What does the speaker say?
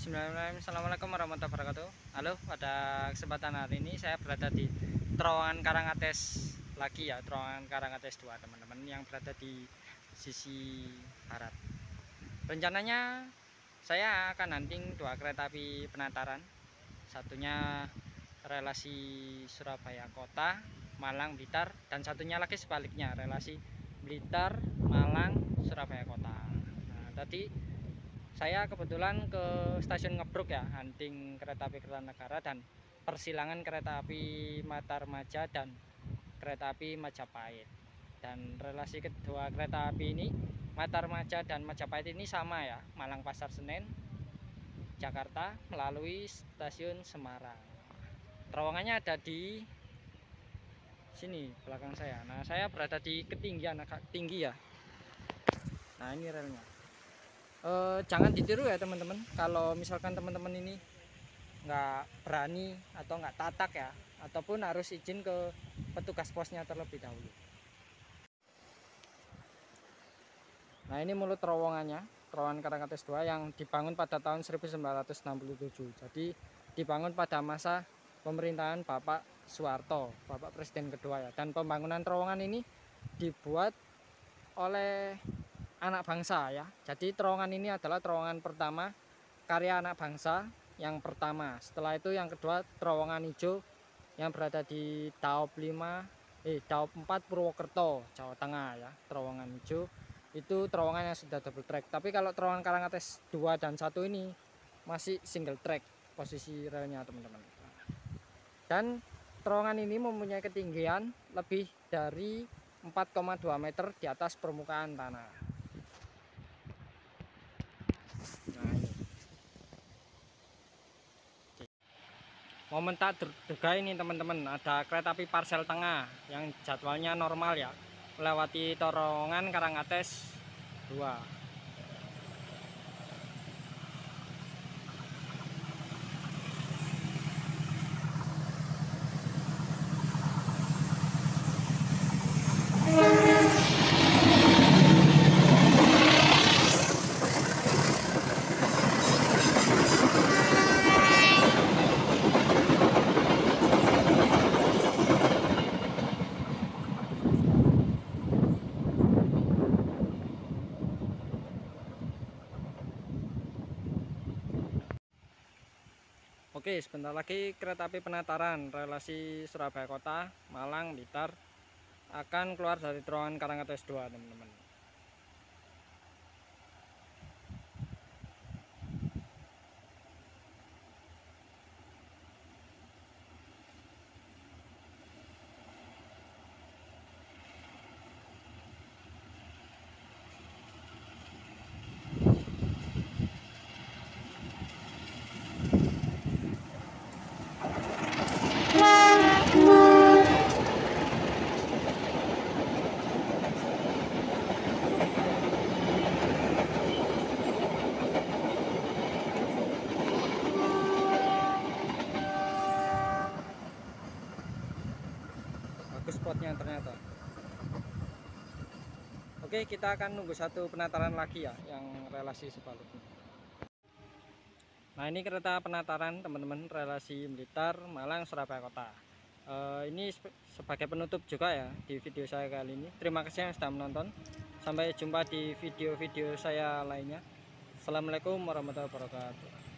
Assalamualaikum warahmatullahi wabarakatuh Halo pada kesempatan hari ini saya berada di terowongan Karangates lagi ya terowongan Karangates 2 teman-teman yang berada di sisi barat rencananya saya akan hunting dua kereta api penataran satunya relasi Surabaya Kota Malang Blitar dan satunya lagi sebaliknya relasi Blitar Malang Surabaya Kota nah, tadi saya kebetulan ke stasiun Ngebruk ya hunting kereta api Kertanegara dan persilangan kereta api Matarmaja dan kereta api Majapahit dan relasi kedua kereta api ini Matarmaja dan Majapahit ini sama ya Malang Pasar Senen Jakarta melalui stasiun Semarang terowongannya ada di sini belakang saya nah saya berada di ketinggian agak tinggi ya nah ini relnya eh, jangan ditiru ya teman-teman kalau misalkan teman-teman ini nggak berani atau nggak tatak ya ataupun harus izin ke petugas posnya terlebih dahulu nah ini mulut terowongannya terowongan Karangkates 2 yang dibangun pada tahun 1967 jadi dibangun pada masa pemerintahan Bapak Soeharto, Bapak Presiden kedua ya. Dan pembangunan terowongan ini dibuat oleh anak bangsa ya. Jadi terowongan ini adalah terowongan pertama karya anak bangsa yang pertama. Setelah itu yang kedua terowongan hijau yang berada di Daop 5 eh Daop 4 Purwokerto, Jawa Tengah ya. Terowongan hijau itu terowongan yang sudah double track. Tapi kalau terowongan Karangates 2 dan 1 ini masih single track posisi relnya teman-teman. Dan terowongan ini mempunyai ketinggian lebih dari 4,2 meter di atas permukaan tanah. momen tak duga ini teman-teman ada kereta api parsel tengah yang jadwalnya normal ya melewati torongan Karangates 2 Oke, sebentar lagi kereta api penataran relasi Surabaya Kota, Malang, Bitar akan keluar dari terowongan Karangates 2, teman-teman. bagus spotnya ternyata oke kita akan nunggu satu penataran lagi ya yang relasi sebaliknya nah ini kereta penataran teman-teman relasi militer Malang Surabaya Kota uh, ini sebagai penutup juga ya di video saya kali ini terima kasih yang sudah menonton sampai jumpa di video-video saya lainnya Assalamualaikum warahmatullahi wabarakatuh